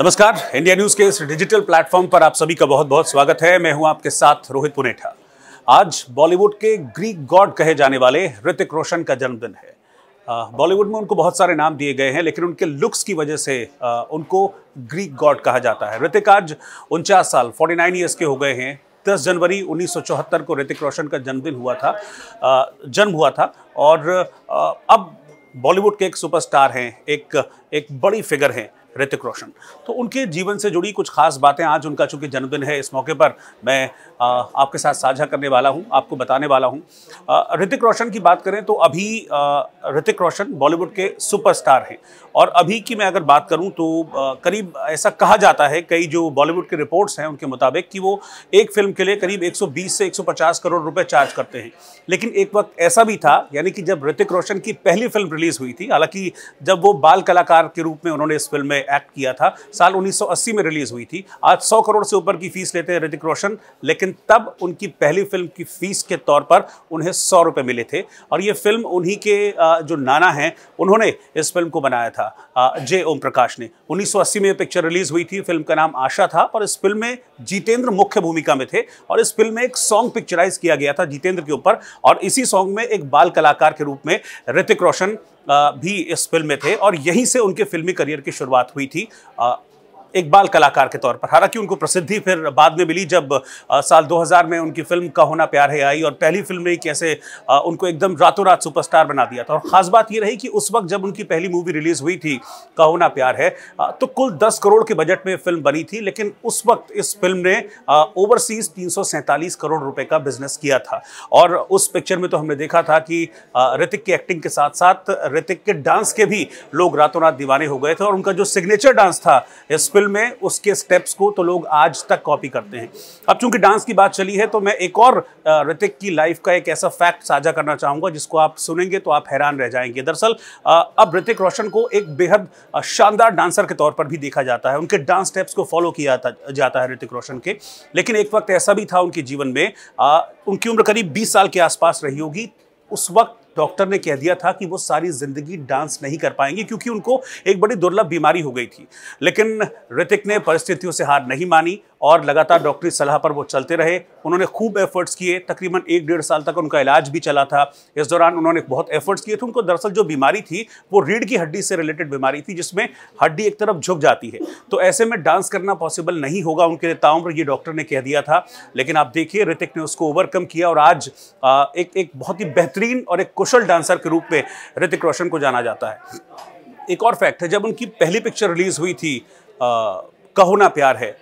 नमस्कार India news के इस डिजिटल प्लेटफॉर्म पर आप सभी का बहुत बहुत स्वागत है मैं हूं आपके साथ रोहित पुनेठा आज बॉलीवुड के ग्रीक गॉड कहे जाने वाले ऋतिक रोशन का जन्मदिन है बॉलीवुड में उनको बहुत सारे नाम दिए गए हैं लेकिन उनके लुक्स की वजह से आ, उनको ग्रीक गॉड कहा जाता है ऋतिक आज उनचास साल 49 ईयर्स के हो गए हैं 10 जनवरी 1974 को ऋतिक रोशन का जन्मदिन हुआ था जन्म हुआ था और अब बॉलीवुड के एक सुपरस्टार हैं एक एक बड़ी फिगर हैं ऋतिक रोशन तो उनके जीवन से जुड़ी कुछ खास बातें आज उनका चूँकि जन्मदिन है इस मौके पर मैं आ, आपके साथ साझा करने वाला हूँ आपको बताने वाला हूँ ऋतिक रोशन की बात करें तो अभी ऋतिक रोशन बॉलीवुड के सुपरस्टार हैं और अभी की मैं अगर बात करूँ तो आ, करीब ऐसा कहा जाता है कई जो बॉलीवुड के रिपोर्ट्स हैं उनके मुताबिक कि वो एक फिल्म के लिए करीब एक से एक करोड़ रुपये चार्ज करते हैं लेकिन एक वक्त ऐसा भी था यानी कि जब ऋतिक रोशन की पहली फिल्म रिलीज़ हुई थी हालांकि जब वो बाल कलाकार के रूप में उन्होंने इस फिल्म में एक्ट किया था साल 1980 में रिलीज हुई थी आज 100 करोड़ से ऊपर की फीस लेते हैं ऋतिक रोशन लेकिन तब उनकी पहली फिल्म की फीस के तौर पर उन्हें सौ रुपये मिले थे और ये फिल्म उन्हीं के जो नाना हैं उन्होंने इस फिल्म को बनाया था जे ओम प्रकाश ने 1980 में पिक्चर रिलीज हुई थी फिल्म का नाम आशा था और इस फिल्म में जितेंद्र मुख्य भूमिका में थे और इस फिल्म में एक सॉन्ग पिक्चराइज किया गया था जितेंद्र के ऊपर और इसी सॉन्ग में एक बाल कलाकार के रूप में ऋतिक रोशन भी इस फिल्म में थे और यहीं से उनके फिल्मी करियर की शुरुआत हुई थी एक बाल कलाकार के तौर पर हालांकि उनको प्रसिद्धि फिर बाद में मिली जब साल 2000 में उनकी फिल्म का होना प्यार है आई और पहली फिल्म में कैसे उनको एकदम रातों रात सुपरस्टार बना दिया था और ख़ास बात ये रही कि उस वक्त जब उनकी पहली मूवी रिलीज़ हुई थी का होना प्यार है तो कुल दस करोड़ के बजट में फिल्म बनी थी लेकिन उस वक्त इस फिल्म ने ओवरसीज तीन करोड़ रुपये का बिजनेस किया था और उस पिक्चर में तो हमने देखा था कि ऋतिक की एक्टिंग के साथ साथ ऋतिक के डांस के भी लोग रातों रात दीवाने हो गए थे और उनका जो सिग्नेचर डांस था इस फिल्म में उसके स्टेप्स को तो लोग आज तक कॉपी करते हैं अब चूंकि डांस की बात चली है तो मैं एक और ऋतिक की लाइफ का एक ऐसा फैक्ट साझा करना चाहूँगा जिसको आप सुनेंगे तो आप हैरान रह जाएंगे दरअसल अब ऋतिक रोशन को एक बेहद शानदार डांसर के तौर पर भी देखा जाता है उनके डांस स्टेप्स को फॉलो किया जाता है ऋतिक रोशन के लेकिन एक वक्त ऐसा भी था उनके जीवन में उनकी उम्र करीब बीस साल के आसपास रही होगी उस वक्त डॉक्टर ने कह दिया था कि वो सारी ज़िंदगी डांस नहीं कर पाएंगे क्योंकि उनको एक बड़ी दुर्लभ बीमारी हो गई थी लेकिन ऋतिक ने परिस्थितियों से हार नहीं मानी और लगातार डॉक्टरी सलाह पर वो चलते रहे उन्होंने खूब एफर्ट्स किए तकरीबन एक डेढ़ साल तक उनका इलाज भी चला था इस दौरान उन्होंने बहुत एफर्ट्स किए थे उनको दरअसल जो बीमारी थी वो रीढ़ की हड्डी से रिलेटेड बीमारी थी जिसमें हड्डी एक तरफ झुक जाती है तो ऐसे में डांस करना पॉसिबल नहीं होगा उनके लिए ताउम्र ये डॉक्टर ने कह दिया था लेकिन आप देखिए ऋतिक ने उसको ओवरकम किया और आज एक एक बहुत ही बेहतरीन और एक कुशल डांसर के रूप में ऋतिक रोशन को जाना जाता है एक और फैक्ट है जब उनकी पहली पिक्चर रिलीज हुई थी कहो ना प्यार है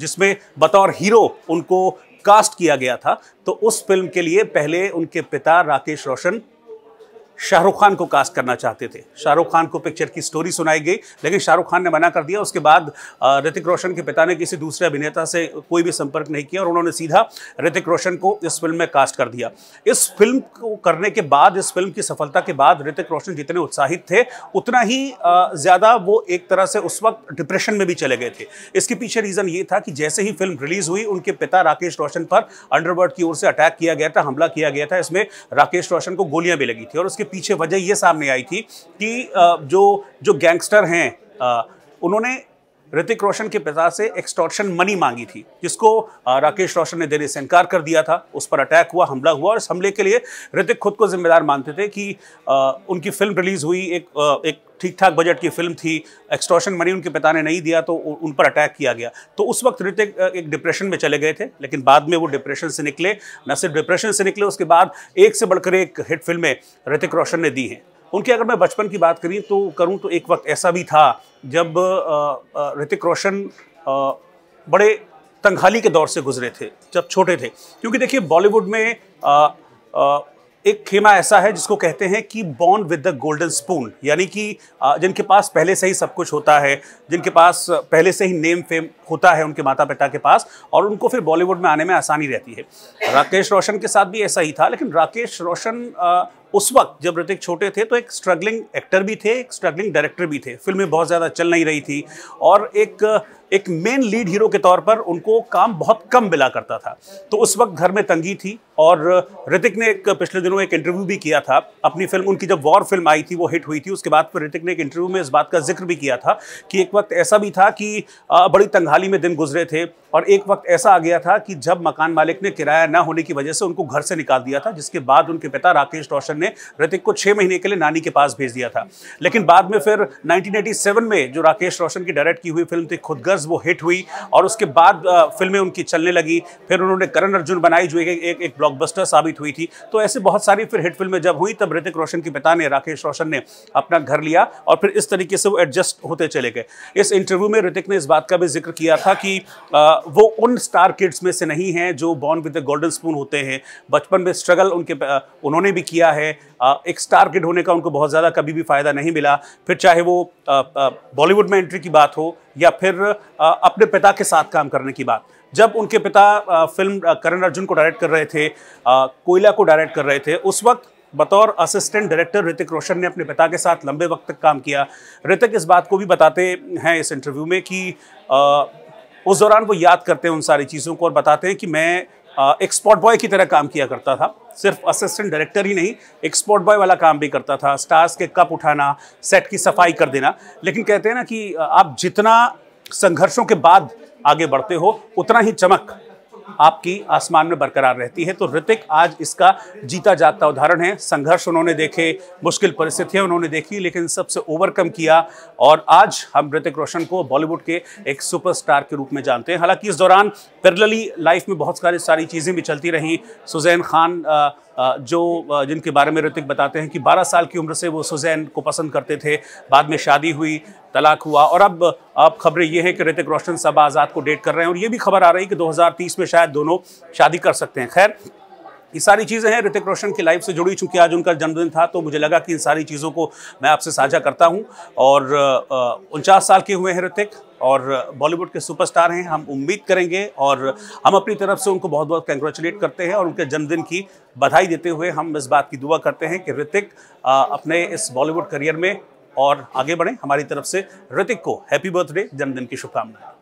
जिसमें बतौर हीरो उनको कास्ट किया गया था तो उस फिल्म के लिए पहले उनके पिता राकेश रोशन शाहरुख खान को कास्ट करना चाहते थे शाहरुख खान को पिक्चर की स्टोरी सुनाई गई लेकिन शाहरुख खान ने मना कर दिया उसके बाद ऋतिक रोशन के पिता ने किसी दूसरे अभिनेता से कोई भी संपर्क नहीं किया और उन्होंने सीधा ऋतिक रोशन को इस फिल्म में कास्ट कर दिया इस फिल्म को करने के बाद इस फिल्म की सफलता के बाद ऋतिक रोशन जितने उत्साहित थे उतना ही ज़्यादा वो एक तरह से उस वक्त डिप्रेशन में भी चले गए थे इसके पीछे रीज़न ये था कि जैसे ही फिल्म रिलीज़ हुई उनके पिता राकेश रोशन पर अंडरवर्ल्ड की ओर से अटैक किया गया था हमला किया गया था इसमें राकेश रोशन को गोलियां भी लगी थी और उसके पीछे वजह ये सामने आई थी कि जो जो गैंगस्टर हैं उन्होंने ऋतिक रोशन के पिता से एक्सटॉर्शन मनी मांगी थी जिसको राकेश रोशन ने देने से इनकार कर दिया था उस पर अटैक हुआ हमला हुआ और इस हमले के लिए ऋतिक खुद को जिम्मेदार मानते थे कि उनकी फिल्म रिलीज़ हुई एक एक ठीक ठाक बजट की फिल्म थी एक्सटॉर्शन मनी उनके पिता ने नहीं दिया तो उन पर अटैक किया गया तो उस वक्त ऋतिक एक डिप्रेशन में चले गए थे लेकिन बाद में वो डिप्रेशन से निकले न सिर्फ डिप्रेशन से निकले उसके बाद एक से बढ़कर एक हिट फिल्में ऋतिक रोशन ने दी हैं उनके अगर मैं बचपन की बात करी तो करूँ तो एक वक्त ऐसा भी था जब ऋतिक रोशन बड़े तंगहाली के दौर से गुजरे थे जब छोटे थे क्योंकि देखिए बॉलीवुड में आ, आ, एक खेमा ऐसा है जिसको कहते हैं कि born with the golden spoon यानी कि जिनके पास पहले से ही सब कुछ होता है जिनके पास पहले से ही नेम फेम होता है उनके माता पिता के पास और उनको फिर बॉलीवुड में आने में आसानी रहती है राकेश रोशन के साथ भी ऐसा ही था लेकिन राकेश रोशन उस वक्त जब ऋतिक छोटे थे तो एक स्ट्रगलिंग एक्टर भी थे एक स्ट्रगलिंग डायरेक्टर भी थे फिल्में बहुत ज़्यादा चल नहीं रही थी और एक एक मेन लीड हीरो के तौर पर उनको काम बहुत कम मिला करता था तो उस वक्त घर में तंगी थी और ऋतिक ने एक पिछले दिनों एक इंटरव्यू भी किया था अपनी फिल्म उनकी जब वॉर फिल्म आई थी वो हिट हुई थी उसके बाद फिर ऋतिक ने एक इंटरव्यू में इस बात का जिक्र भी किया था कि एक वक्त ऐसा भी था कि बड़ी तंगहाली में दिन गुजरे थे और एक वक्त ऐसा आ गया था कि जब मकान मालिक ने किराया ना होने की वजह से उनको घर से निकाल दिया था जिसके बाद उनके पिता राकेश रोशन ने ऋतिक को छह महीने के लिए नानी के पास भेज दिया था लेकिन बाद में फिर 1987 में जो राकेश रोशन की डायरेक्ट की हुई फिल्म थी खुदगर्ज वो हिट हुई और उसके बाद फिल्में उनकी चलने लगी फिर उन्होंने करण अर्जुन बनाई जो एक एक, ब्लॉकबस्टर साबित हुई थी तो ऐसे बहुत सारी फिर हिट फिल्में जब हुई तब ऋतिक रोशन के पिता ने राकेश रोशन ने अपना घर लिया और फिर इस तरीके से वो एडजस्ट होते चले गए इस इंटरव्यू में ऋतिक ने इस बात का भी जिक्र किया था कि आ, वो उन स्टार किड्स में से नहीं हैं जो born with the golden spoon होते हैं बचपन में स्ट्रगल उनके उन्होंने भी किया है एक स्टार किड होने का उनको बहुत ज़्यादा कभी भी फ़ायदा नहीं मिला फिर चाहे वो बॉलीवुड में एंट्री की बात हो या फिर अपने पिता के साथ काम करने की बात जब उनके पिता फिल्म करण अर्जुन को डायरेक्ट कर रहे थे कोयला को डायरेक्ट कर रहे थे उस वक्त बतौर असिस्टेंट डायरेक्टर ऋतिक रोशन ने अपने पिता के साथ लंबे वक्त तक काम किया ऋतिक इस बात को भी बताते हैं इस इंटरव्यू में कि उस दौरान वो याद करते हैं उन सारी चीज़ों को और बताते हैं कि मैं एक्सपोर्ट बॉय की तरह काम किया करता था सिर्फ असिस्टेंट डायरेक्टर ही नहीं एक्सपोर्ट बॉय वाला काम भी करता था स्टार्स के कप उठाना सेट की सफाई कर देना लेकिन कहते हैं ना कि आप जितना संघर्षों के बाद आगे बढ़ते हो उतना ही चमक आपकी आसमान में बरकरार रहती है तो ऋतिक आज इसका जीता जागता उदाहरण है संघर्ष उन्होंने देखे मुश्किल परिस्थितियाँ उन्होंने देखी लेकिन सबसे ओवरकम किया और आज हम ऋतिक रोशन को बॉलीवुड के एक सुपरस्टार के रूप में जानते हैं हालांकि इस दौरान पिरलली लाइफ में बहुत सारी सारी चीज़ें भी चलती रहीं सुजैन खान जो जिनके बारे में ऋतिक बताते हैं कि 12 साल की उम्र से वो सुजैन को पसंद करते थे बाद में शादी हुई तलाक हुआ और अब अब खबरें ये हैं कि ऋतिक रोशन सबा आज़ाद को डेट कर रहे हैं और ये भी खबर आ रही है कि 2030 में शायद दोनों शादी कर सकते हैं खैर ये सारी चीज़ें हैं ऋतिक रोशन की लाइफ से जुड़ी चूँकि आज उनका जन्मदिन था तो मुझे लगा कि इन सारी चीज़ों को मैं आपसे साझा करता हूँ और उनचास साल के हुए हैं ऋतिक और बॉलीवुड के सुपरस्टार हैं हम उम्मीद करेंगे और हम अपनी तरफ से उनको बहुत बहुत कंग्रेचुलेट करते हैं और उनके जन्मदिन की बधाई देते हुए हम इस बात की दुआ करते हैं कि ऋतिक अपने इस बॉलीवुड करियर में और आगे बढ़ें हमारी तरफ से ऋतिक को हैप्पी बर्थडे जन्मदिन की शुभकामनाएं